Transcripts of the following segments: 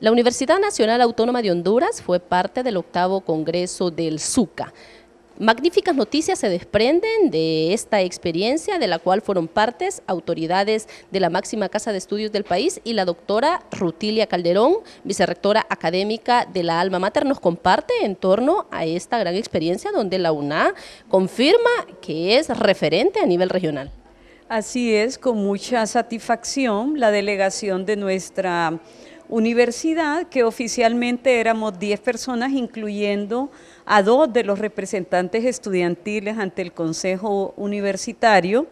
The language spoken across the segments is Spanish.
La Universidad Nacional Autónoma de Honduras fue parte del octavo congreso del SUCA. Magníficas noticias se desprenden de esta experiencia de la cual fueron partes autoridades de la máxima casa de estudios del país y la doctora Rutilia Calderón, vicerrectora académica de la Alma Mater, nos comparte en torno a esta gran experiencia donde la UNA confirma que es referente a nivel regional. Así es, con mucha satisfacción la delegación de nuestra universidad, que oficialmente éramos 10 personas, incluyendo a dos de los representantes estudiantiles ante el Consejo Universitario.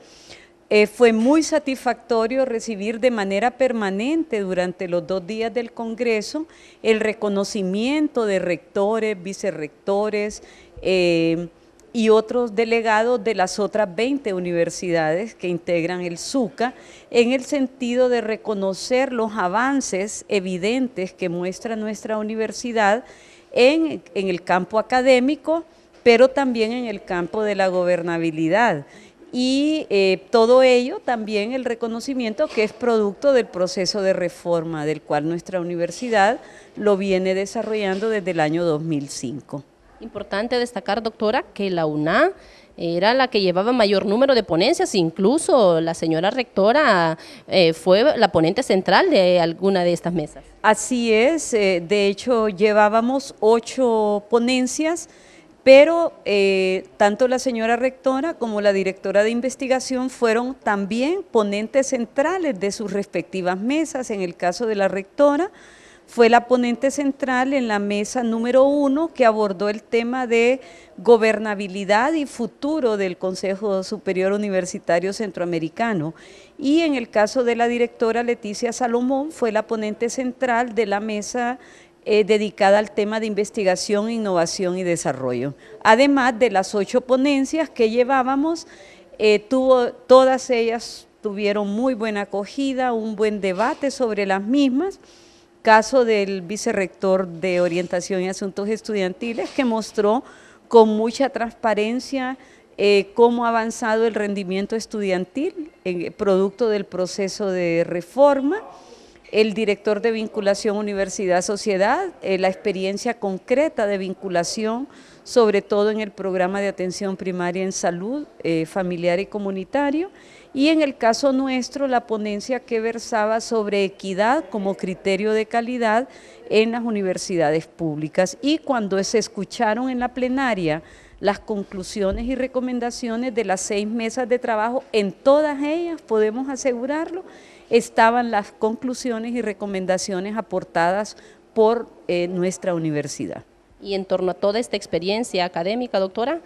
Eh, fue muy satisfactorio recibir de manera permanente durante los dos días del Congreso el reconocimiento de rectores, vicerrectores, eh, y otros delegados de las otras 20 universidades que integran el SUCA, en el sentido de reconocer los avances evidentes que muestra nuestra universidad en, el campo académico, pero también en el campo de la gobernabilidad. Y eh, todo ello también el reconocimiento que es producto del proceso de reforma del cual nuestra universidad lo viene desarrollando desde el año 2005. Importante destacar, doctora, que la UNA era la que llevaba mayor número de ponencias, incluso la señora rectora eh, fue la ponente central de alguna de estas mesas. Así es, eh, de hecho llevábamos ocho ponencias, pero eh, tanto la señora rectora como la directora de investigación fueron también ponentes centrales de sus respectivas mesas, en el caso de la rectora, fue la ponente central en la mesa número uno que abordó el tema de gobernabilidad y futuro del Consejo Superior Universitario Centroamericano. Y en el caso de la directora Leticia Salomón, fue la ponente central de la mesa eh, dedicada al tema de investigación, innovación y desarrollo. Además de las ocho ponencias que llevábamos, eh, todas ellas tuvieron muy buena acogida, un buen debate sobre las mismas caso del vicerrector de Orientación y Asuntos Estudiantiles, que mostró con mucha transparencia eh, cómo ha avanzado el rendimiento estudiantil, eh, producto del proceso de reforma el director de vinculación universidad-sociedad, eh, la experiencia concreta de vinculación, sobre todo en el programa de atención primaria en salud eh, familiar y comunitario, y en el caso nuestro la ponencia que versaba sobre equidad como criterio de calidad en las universidades públicas. Y cuando se escucharon en la plenaria las conclusiones y recomendaciones de las seis mesas de trabajo, en todas ellas podemos asegurarlo estaban las conclusiones y recomendaciones aportadas por eh, nuestra universidad. Y en torno a toda esta experiencia académica, doctora,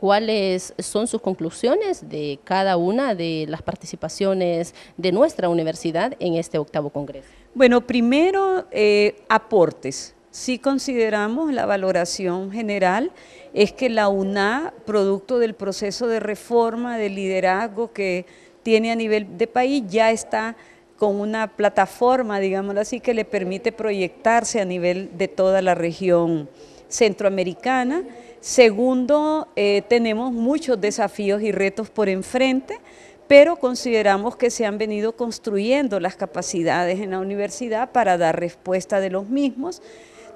¿cuáles son sus conclusiones de cada una de las participaciones de nuestra universidad en este octavo Congreso? Bueno, primero, eh, aportes. Si consideramos la valoración general, es que la UNA, producto del proceso de reforma, de liderazgo que tiene a nivel de país, ya está con una plataforma, digámoslo así, que le permite proyectarse a nivel de toda la región centroamericana. Segundo, eh, tenemos muchos desafíos y retos por enfrente, pero consideramos que se han venido construyendo las capacidades en la universidad para dar respuesta de los mismos.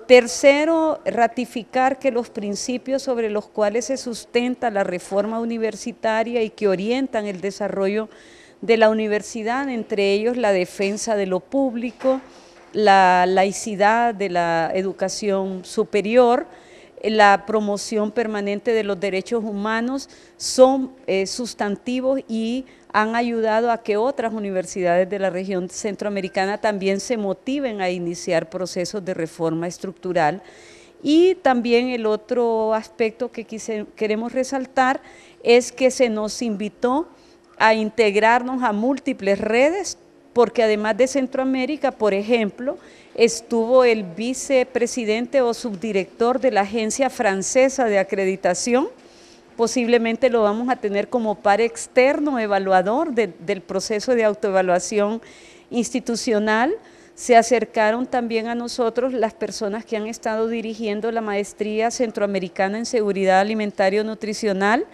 Tercero, ratificar que los principios sobre los cuales se sustenta la reforma universitaria y que orientan el desarrollo de la universidad, entre ellos la defensa de lo público, la laicidad de la educación superior, la promoción permanente de los derechos humanos, son eh, sustantivos y han ayudado a que otras universidades de la región centroamericana también se motiven a iniciar procesos de reforma estructural. Y también el otro aspecto que queremos resaltar es que se nos invitó a integrarnos a múltiples redes, porque además de Centroamérica, por ejemplo, estuvo el vicepresidente o subdirector de la Agencia Francesa de Acreditación, posiblemente lo vamos a tener como par externo evaluador del proceso de autoevaluación institucional. Se acercaron también a nosotros las personas que han estado dirigiendo la maestría centroamericana en seguridad alimentaria nutricional.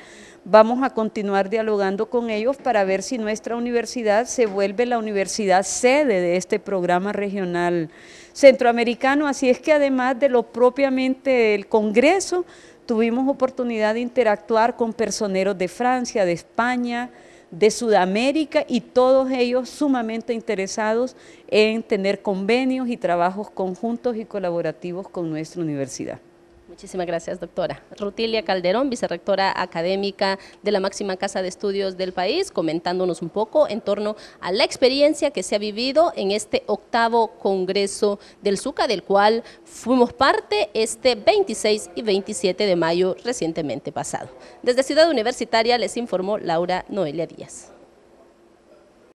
Vamos a continuar dialogando con ellos para ver si nuestra universidad se vuelve la universidad sede de este programa regional centroamericano. Así es que además de lo propiamente del Congreso, Tuvimos oportunidad de interactuar con personeros de Francia, de España, de Sudamérica y todos ellos sumamente interesados en tener convenios y trabajos conjuntos y colaborativos con nuestra universidad. Muchísimas gracias, doctora. Rutilia Calderón, vicerrectora académica de la máxima casa de estudios del país, comentándonos un poco en torno a la experiencia que se ha vivido en este octavo Congreso del SUCA, del cual fuimos parte este 26 y 27 de mayo recientemente pasado. Desde Ciudad Universitaria les informó Laura Noelia Díaz.